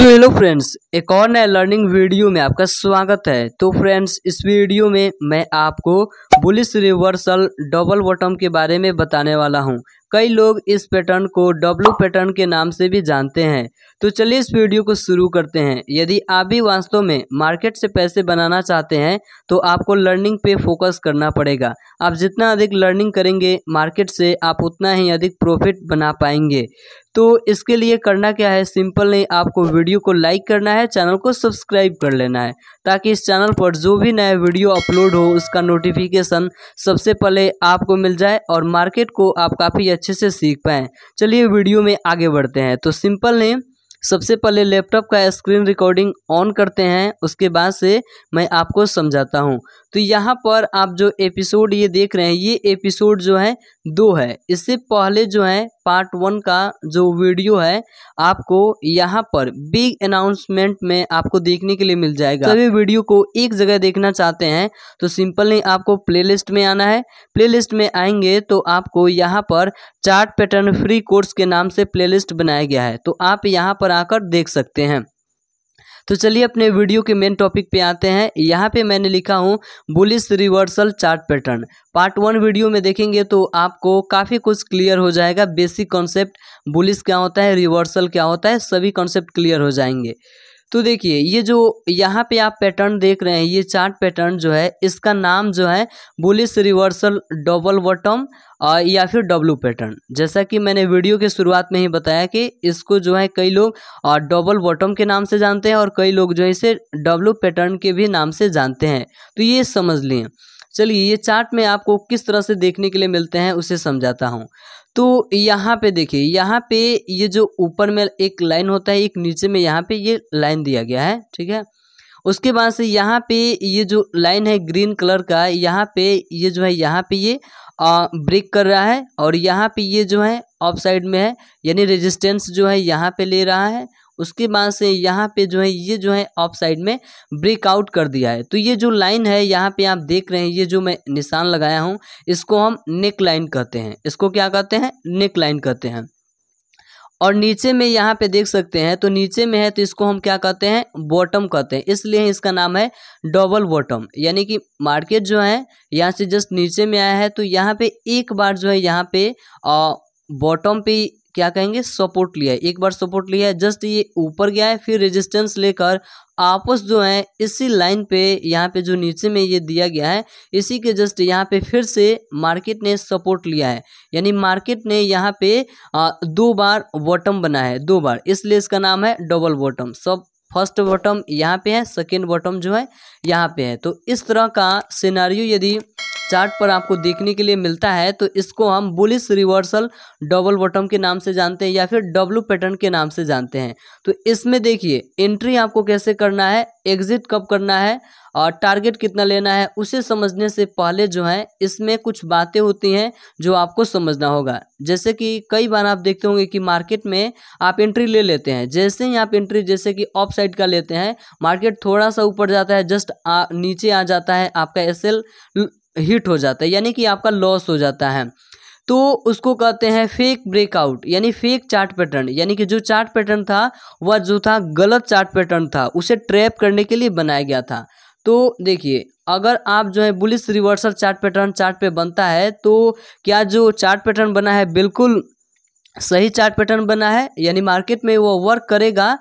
so hello friends एक और नए लर्निंग वीडियो में आपका स्वागत है तो फ्रेंड्स इस वीडियो में मैं आपको बुलिस रिवर्सल डबल बॉटम के बारे में बताने वाला हूं कई लोग इस पैटर्न को डब्लू पैटर्न के नाम से भी जानते हैं तो चलिए इस वीडियो को शुरू करते हैं यदि आप भी वास्तव में मार्केट से पैसे बनाना चाहते हैं तो आपको लर्निंग पे फोकस करना पड़ेगा आप जितना अधिक लर्निंग करेंगे मार्केट से आप उतना ही अधिक प्रॉफिट बना पाएंगे तो इसके लिए करना क्या है सिंपल नहीं आपको वीडियो को लाइक करना है चैनल को सब्सक्राइब कर लेना है ताकि इस चैनल पर जो भी नया वीडियो अपलोड हो उसका नोटिफिकेशन सबसे पहले आपको मिल जाए और मार्केट को आप काफ़ी अच्छे से सीख पाएँ चलिए वीडियो में आगे बढ़ते हैं तो सिंपल नहीं सबसे पहले लैपटॉप का स्क्रीन रिकॉर्डिंग ऑन करते हैं उसके बाद से मैं आपको समझाता हूँ तो यहाँ पर आप जो एपिसोड ये देख रहे हैं ये एपिसोड जो है दो है इससे पहले जो है पार्ट वन का जो वीडियो है आपको यहाँ पर बिग अनाउंसमेंट में आपको देखने के लिए मिल जाएगा सभी वीडियो को एक जगह देखना चाहते हैं तो सिंपली आपको प्लेलिस्ट में आना है प्लेलिस्ट में आएंगे तो आपको यहाँ पर चार्ट पैटर्न फ्री कोर्स के नाम से प्ले बनाया गया है तो आप यहाँ पर आकर देख सकते हैं तो चलिए अपने वीडियो के मेन टॉपिक पे आते हैं यहाँ पे मैंने लिखा हूँ bullish reversal chart pattern part one video में देखेंगे तो आपको काफ़ी कुछ क्लियर हो जाएगा बेसिक कॉन्सेप्ट बुलिस क्या होता है रिवर्सल क्या होता है सभी कॉन्सेप्ट क्लियर हो जाएंगे तो देखिए ये जो यहाँ पे आप पैटर्न देख रहे हैं ये चार्ट पैटर्न जो है इसका नाम जो है बुलिस रिवर्सल डबल बॉटम या फिर डब्लू पैटर्न जैसा कि मैंने वीडियो के शुरुआत में ही बताया कि इसको जो है कई लोग डबल बॉटम के नाम से जानते हैं और कई लोग जो है इसे डब्लू पैटर्न के भी नाम से जानते हैं तो ये समझ लिए चलिए ये चार्ट में आपको किस तरह से देखने के लिए मिलते हैं उसे समझाता हूँ तो यहाँ पे देखिए यहाँ पे ये जो ऊपर में एक लाइन होता है एक नीचे में यहाँ पे ये लाइन दिया गया है ठीक है उसके बाद से यहाँ पे ये जो लाइन है ग्रीन कलर का यहाँ पे ये जो है यहाँ पे ये ब्रेक कर रहा है और यहाँ पे ये जो है ऑफ साइड में है यानी रेजिस्टेंस जो है यहाँ पे ले रहा है उसके बाद से यहाँ पे जो है ये जो है ऑफ साइड में ब्रेकआउट कर दिया है तो ये जो लाइन है यहाँ पे आप देख रहे हैं ये जो मैं निशान लगाया हूँ इसको हम नेक लाइन कहते हैं इसको क्या कहते हैं नेक लाइन कहते हैं और नीचे में यहाँ पे देख सकते हैं तो नीचे में है तो इसको हम क्या कहते हैं बॉटम कहते हैं इसलिए इसका नाम है डबल बॉटम यानी कि मार्केट जो है यहाँ से जस्ट नीचे में आया है तो यहाँ पे एक बार जो है यहाँ पे बॉटम पे क्या कहेंगे सपोर्ट लिया है एक बार सपोर्ट लिया है जस्ट ये ऊपर गया है फिर रेजिस्टेंस लेकर आपस जो है इसी लाइन पे यहाँ पे जो नीचे में ये दिया गया है इसी के जस्ट यहाँ पे फिर से मार्केट ने सपोर्ट लिया है यानी मार्केट ने यहाँ पे दो बार बॉटम बना है दो बार इसलिए इसका नाम है डबल बॉटम सब फर्स्ट बॉटम यहाँ पे है सेकेंड बॉटम जो है यहाँ पे है तो इस तरह का सिनारियो यदि चार्ट पर आपको देखने के लिए मिलता है तो इसको हम बुलिस रिवर्सल डबल बॉटम के नाम से जानते हैं या फिर डब्लू पैटर्न के नाम से जानते हैं तो इसमें देखिए एंट्री आपको कैसे करना है एग्जिट कब करना है और टारगेट कितना लेना है उसे समझने से पहले जो है इसमें कुछ बातें होती हैं जो आपको समझना होगा जैसे कि कई बार आप देखते होंगे कि मार्केट में आप एंट्री ले लेते हैं जैसे ही आप एंट्री जैसे कि ऑफ साइड का लेते हैं मार्केट थोड़ा सा ऊपर जाता है जस्ट आ, नीचे आ जाता है आपका एस हिट हो जाता है यानी कि आपका लॉस हो जाता है तो उसको कहते हैं फेक ब्रेकआउट यानी फेक चार्ट पैटर्न यानी कि जो चार्ट पैटर्न था वह जो था गलत चार्ट पैटर्न था उसे ट्रैप करने के लिए बनाया गया था तो देखिए अगर आप जो है bullish reversal chart pattern chart पे बनता है तो क्या जो चार्ट पैटर्न बना है बिल्कुल सही चार्ट पैटर्न बना है यानी मार्केट में वो वर्क करेगा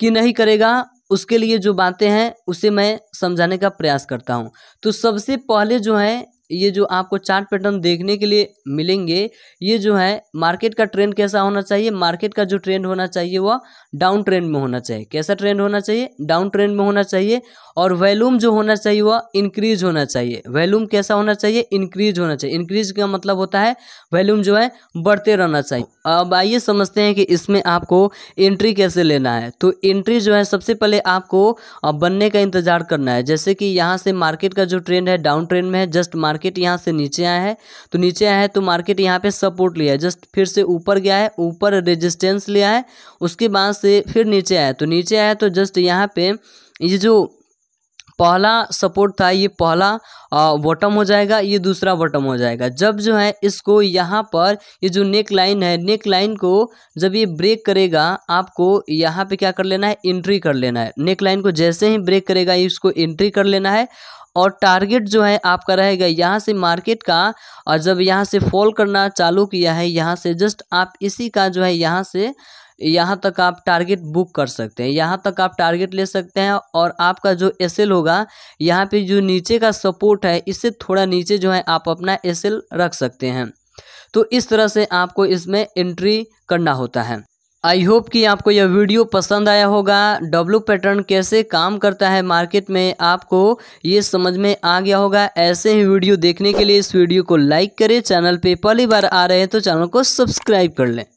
कि नहीं करेगा उसके लिए जो बातें हैं उसे मैं समझाने का प्रयास करता हूँ तो सबसे पहले जो है ये जो आपको चार्ट पैटर्न देखने के लिए मिलेंगे ये जो है मार्केट का ट्रेंड कैसा होना चाहिए मार्केट का जो ट्रेंड होना चाहिए वह डाउन ट्रेंड में होना चाहिए कैसा ट्रेंड होना चाहिए डाउन ट्रेंड में होना चाहिए और वैल्यूम जो होना चाहिए वह इंक्रीज होना चाहिए वैल्यूम कैसा होना चाहिए इंक्रीज होना चाहिए इंक्रीज का मतलब होता है वैल्यूम जो है बढ़ते रहना चाहिए अब आइए समझते हैं कि इसमें आपको एंट्री कैसे लेना है तो एंट्री जो है सबसे पहले आपको बनने का इंतजार करना है जैसे कि यहाँ से मार्केट का जो ट्रेंड है डाउन ट्रेंड में है जस्ट मार्केट मार्केट यहाँ से नीचे आया है तो नीचे आया है तो मार्केट यहाँ पे सपोर्ट लिया है जस्ट फिर से ऊपर गया है ऊपर रेजिस्टेंस लिया है उसके बाद से फिर नीचे आया तो नीचे आया तो जस्ट यहाँ पे ये जो पहला सपोर्ट था ये पहला बॉटम हो जाएगा ये दूसरा बॉटम हो जाएगा जब जो है इसको यहाँ पर ये जो नेक लाइन है नेक लाइन को जब ये ब्रेक करेगा आपको यहाँ पे क्या कर लेना है एंट्री कर लेना है नेक लाइन को जैसे ही ब्रेक करेगा इसको एंट्री कर लेना है और टारगेट जो है आपका रहेगा यहाँ से मार्केट का और जब यहाँ से फॉल करना चालू किया है यहाँ से जस्ट आप इसी का जो है यहाँ से यहाँ तक आप टारगेट बुक कर सकते हैं यहाँ तक आप टारगेट ले सकते हैं और आपका जो एस होगा यहाँ पे जो नीचे का सपोर्ट है इससे थोड़ा नीचे जो है आप अपना एस रख सकते हैं तो इस तरह से आपको इसमें एंट्री करना होता है आई होप कि आपको यह वीडियो पसंद आया होगा डब्लू पैटर्न कैसे काम करता है मार्केट में आपको ये समझ में आ गया होगा ऐसे ही वीडियो देखने के लिए इस वीडियो को लाइक करें चैनल पे पहली बार आ रहे हैं तो चैनल को सब्सक्राइब कर लें